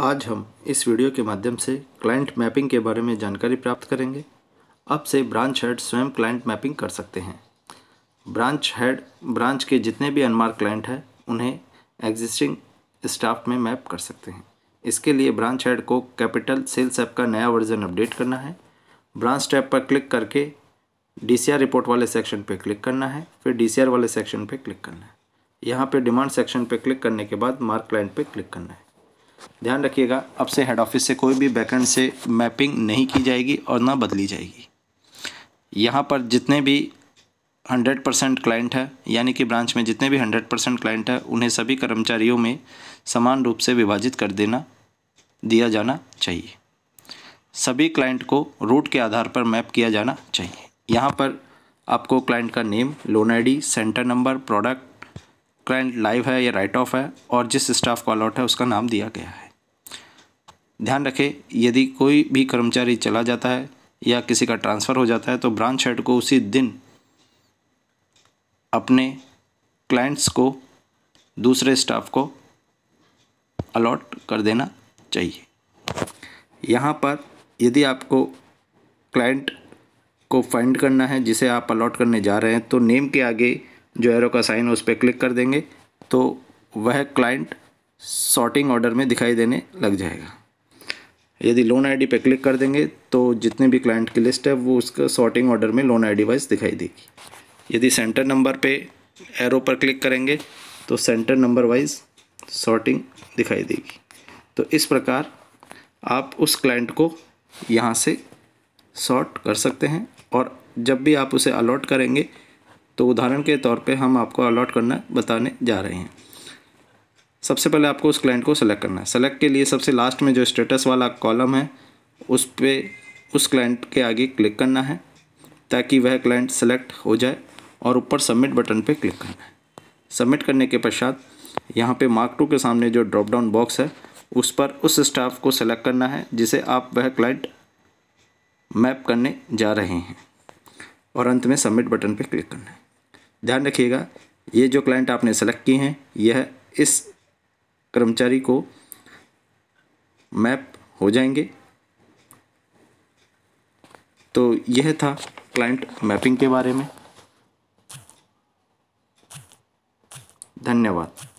आज हम इस वीडियो के माध्यम से क्लाइंट मैपिंग के बारे में जानकारी प्राप्त करेंगे अब से ब्रांच हेड स्वयं क्लाइंट मैपिंग कर सकते हैं ब्रांच हेड ब्रांच के जितने भी अनमार्क क्लाइंट हैं उन्हें एग्जिस्टिंग स्टाफ में मैप कर सकते हैं इसके लिए ब्रांच हेड को कैपिटल सेल्स ऐप का नया वर्जन अपडेट करना है ब्रांच टैप पर क्लिक करके डी रिपोर्ट वाले सेक्शन पर क्लिक करना है फिर डी वाले सेक्शन पर क्लिक करना है यहाँ पर डिमांड सेक्शन पर क्लिक करने के बाद मार्क क्लाइंट पर क्लिक करना है ध्यान रखिएगा अब से हेड ऑफिस से कोई भी बैकेंड से मैपिंग नहीं की जाएगी और ना बदली जाएगी यहाँ पर जितने भी हंड्रेड परसेंट क्लाइंट है यानी कि ब्रांच में जितने भी हंड्रेड परसेंट क्लाइंट है उन्हें सभी कर्मचारियों में समान रूप से विभाजित कर देना दिया जाना चाहिए सभी क्लाइंट को रूट के आधार पर मैप किया जाना चाहिए यहाँ पर आपको क्लाइंट का name loan I center number product client live है या राइट ऑफ है और जिस स्टाफ को अलॉट है उसका नाम दिया गया है ध्यान रखें यदि कोई भी कर्मचारी चला जाता है या किसी का ट्रांसफ़र हो जाता है तो ब्रांच हेड को उसी दिन अपने क्लाइंट्स को दूसरे स्टाफ को अलॉट कर देना चाहिए यहाँ पर यदि आपको क्लाइंट को फाइंड करना है जिसे आप अलॉट करने जा रहे हैं तो नेम के आगे जो एरो का साइन है उस पर क्लिक कर देंगे तो वह क्लाइंट सॉर्टिंग ऑर्डर में दिखाई देने लग जाएगा यदि लोन आईडी पर क्लिक कर देंगे तो जितने भी क्लाइंट की लिस्ट है वो उसका सॉर्टिंग ऑर्डर में लोन आईडी वाइज दिखाई देगी यदि सेंटर नंबर पे एरो पर क्लिक करेंगे तो सेंटर नंबर वाइज सॉर्टिंग दिखाई देगी तो इस प्रकार आप उस क्लाइंट को यहाँ से सॉर्ट कर सकते हैं और जब भी आप उसे अलॉट करेंगे तो उदाहरण के तौर पे हम आपको अलॉट करना बताने जा रहे हैं सबसे पहले आपको उस क्लाइंट को सेलेक्ट करना है सेलेक्ट के लिए सबसे लास्ट में जो स्टेटस वाला कॉलम है उस पर उस क्लाइंट के आगे क्लिक करना है ताकि वह क्लाइंट सेलेक्ट हो जाए और ऊपर सबमिट बटन पर क्लिक करना है सबमिट करने के पश्चात यहाँ पे मार्क टू के सामने जो ड्रॉप डाउन बॉक्स है उस पर उस स्टाफ को सेलेक्ट करना है जिसे आप वह क्लाइंट मैप करने जा रहे हैं और अंत में सबमिट बटन पर क्लिक करना है ध्यान रखिएगा ये जो क्लाइंट आपने सेलेक्ट किए हैं यह इस कर्मचारी को मैप हो जाएंगे तो यह था क्लाइंट मैपिंग के बारे में धन्यवाद